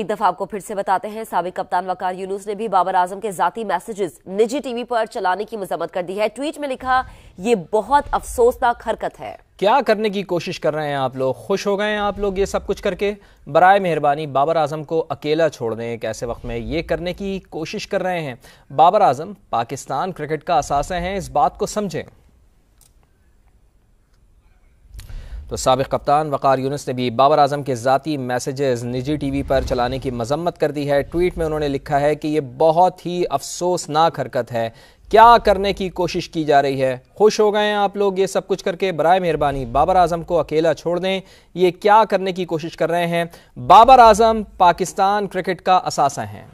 एक दफा आपको फिर से बताते हैं सबक कप्तान वकार यूनुस ने भी बाबर आजम के जाती मैसेजेस निजी टीवी पर चलाने की मजम्मत कर दी है ट्वीट में लिखा ये बहुत अफसोसनाक हरकत है क्या करने की कोशिश कर रहे हैं आप लोग खुश हो गए हैं आप लोग ये सब कुछ करके बरए मेहरबानी बाबर आजम को अकेला छोड़ दें एक ऐसे वक्त में ये करने की कोशिश कर रहे हैं बाबर आजम पाकिस्तान क्रिकेट का असासा है इस बात को समझें तो सबक कप्तान वक़ार यूनस ने भी बाबर आजम के ज़ाती मैसेजेस निजी टी वी पर चलाने की मजम्मत कर दी है ट्वीट में उन्होंने लिखा है कि ये बहुत ही अफसोसनाक हरकत है क्या करने की कोशिश की जा रही है खुश हो गए हैं आप लोग ये सब कुछ करके बरए मेहरबानी बाबर आजम को अकेला छोड़ दें ये क्या करने की कोशिश कर रहे हैं बाबर आजम पाकिस्तान क्रिकेट का असासा हैं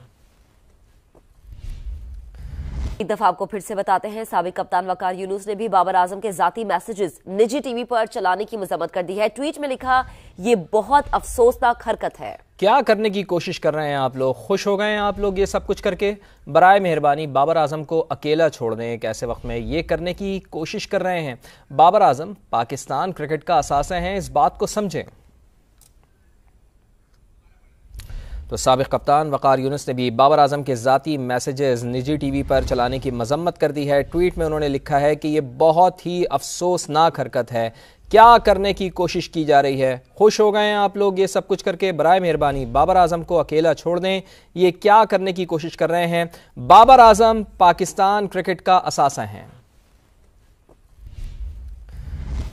एक दफा आपको फिर से बताते हैं सबक कप्तान वकार यूनुस ने भी बाबर आजम के जाती मैसेजेस निजी टीवी पर चलाने की मजम्मत कर दी है ट्वीट में लिखा ये बहुत अफसोसनाक हरकत है क्या करने की कोशिश कर रहे हैं आप लोग खुश हो गए हैं आप लोग ये सब कुछ करके बरए मेहरबानी बाबर आजम को अकेला छोड़ दें एक ऐसे वक्त में ये करने की कोशिश कर रहे हैं बाबर आजम पाकिस्तान क्रिकेट का असासा है इस बात को समझें तो सबक कप्तान वक़ार यूनस ने भी बाबर आजम के ज़ाती मैसेजेस निजी टी वी पर चलाने की मजम्मत कर दी है ट्वीट में उन्होंने लिखा है कि ये बहुत ही अफसोसनाक हरकत है क्या करने की कोशिश की जा रही है खुश हो गए हैं आप लोग ये सब कुछ करके बरए मेहरबानी बाबर आजम को अकेला छोड़ दें ये क्या करने की कोशिश कर रहे हैं बाबर आजम पाकिस्तान क्रिकेट का असासा हैं